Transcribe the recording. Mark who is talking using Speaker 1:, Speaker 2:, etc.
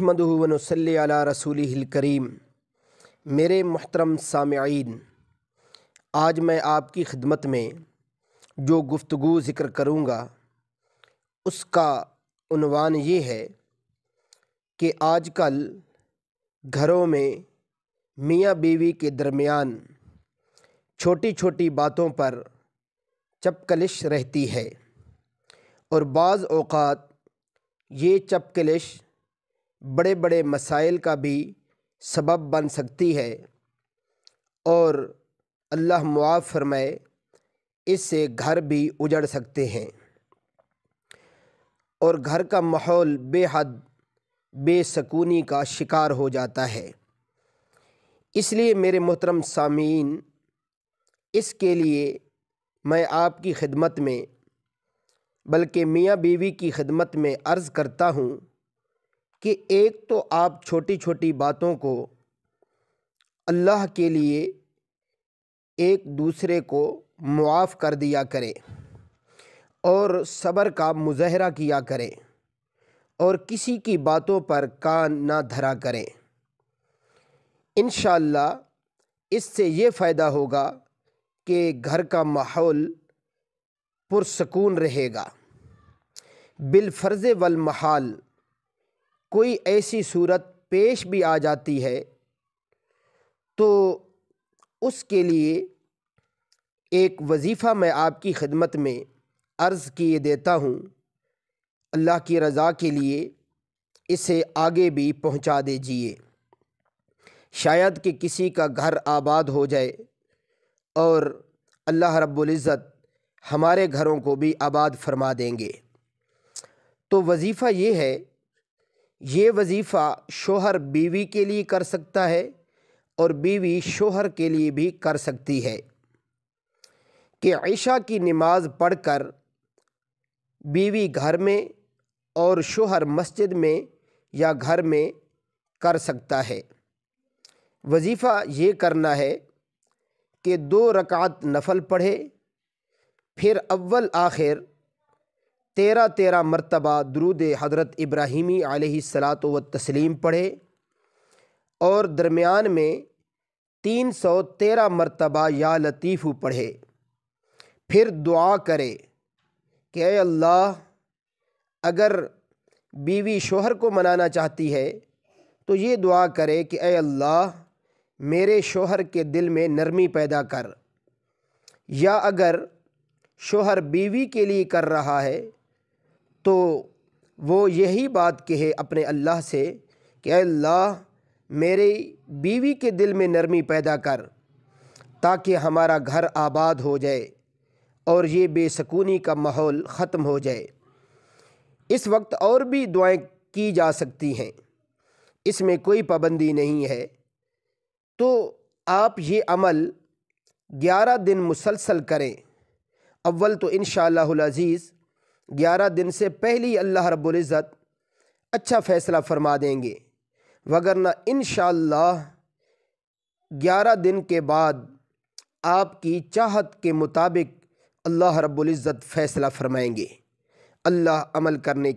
Speaker 1: محمد الن صلی علیہ رسول الکریم میرے محترم سامعین آج میں آپ کی خدمت میں جو گفتگو ذکر کروں گا اس کا عنوان یہ ہے کہ آج کل گھروں میں میاں بیوی کے درمیان چھوٹی چھوٹی باتوں پر چپ کلش رہتی ہے اور بعض اوقات یہ چپ کلش بڑے بڑے مسائل کا بھی سبب بن سکتی ہے اور اللہ معاف فرمائے اس سے گھر بھی اجڑ سکتے ہیں اور گھر کا ماحول حد بے سکونی کا شکار ہو جاتا ہے اس لیے میرے محترم سامعین اس کے لیے میں آپ کی خدمت میں بلکہ میاں بیوی کی خدمت میں عرض کرتا ہوں کہ ایک تو آپ چھوٹی چھوٹی باتوں کو اللہ کے لیے ایک دوسرے کو معاف کر دیا کریں اور صبر کا مظاہرہ کیا کریں اور کسی کی باتوں پر کان نہ دھرا کریں انشاءاللہ اس سے یہ فائدہ ہوگا کہ گھر کا ماحول پرسکون رہے گا بالفرض والمحال ماحول کوئی ایسی صورت پیش بھی آ جاتی ہے تو اس کے لیے ایک وظیفہ میں آپ کی خدمت میں عرض کیے دیتا ہوں اللہ کی رضا کے لیے اسے آگے بھی پہنچا دیجئے شاید کہ کسی کا گھر آباد ہو جائے اور اللہ رب العزت ہمارے گھروں کو بھی آباد فرما دیں گے تو وظیفہ یہ ہے یہ وظیفہ شوہر بیوی کے لیے کر سکتا ہے اور بیوی شوہر کے لیے بھی کر سکتی ہے کہ عشاء کی نماز پڑھ کر بیوی گھر میں اور شوہر مسجد میں یا گھر میں کر سکتا ہے وظیفہ یہ کرنا ہے کہ دو رکعت نفل پڑھے پھر اول آخر تیرہ تیرہ مرتبہ درود حضرت ابراہیمی علیہ السلام و تسلیم پڑھے اور درمیان میں تین سو تیرہ مرتبہ یا لطیفو پڑھے پھر دعا کرے کہ اے اللہ اگر بیوی شوہر کو منانا چاہتی ہے تو یہ دعا کرے کہ اے اللہ میرے شوہر کے دل میں نرمی پیدا کر یا اگر شوہر بیوی کے لیے کر رہا ہے تو وہ یہی بات کہے اپنے اللہ سے کہ اے اللہ میرے بیوی کے دل میں نرمی پیدا کر تاکہ ہمارا گھر آباد ہو جائے اور یہ بے سکونی کا ماحول ختم ہو جائے اس وقت اور بھی دعائیں کی جا سکتی ہیں اس میں کوئی پابندی نہیں ہے تو آپ یہ عمل گیارہ دن مسلسل کریں اول تو انشاءاللہ العزیز اللہ گیارہ دن سے پہلے اللہ رب العزت اچھا فیصلہ فرما دیں گے وگرنہ انشاءاللہ گیارہ دن کے بعد آپ کی چاہت کے مطابق اللہ رب العزت فیصلہ فرمائیں گے اللہ عمل کرنے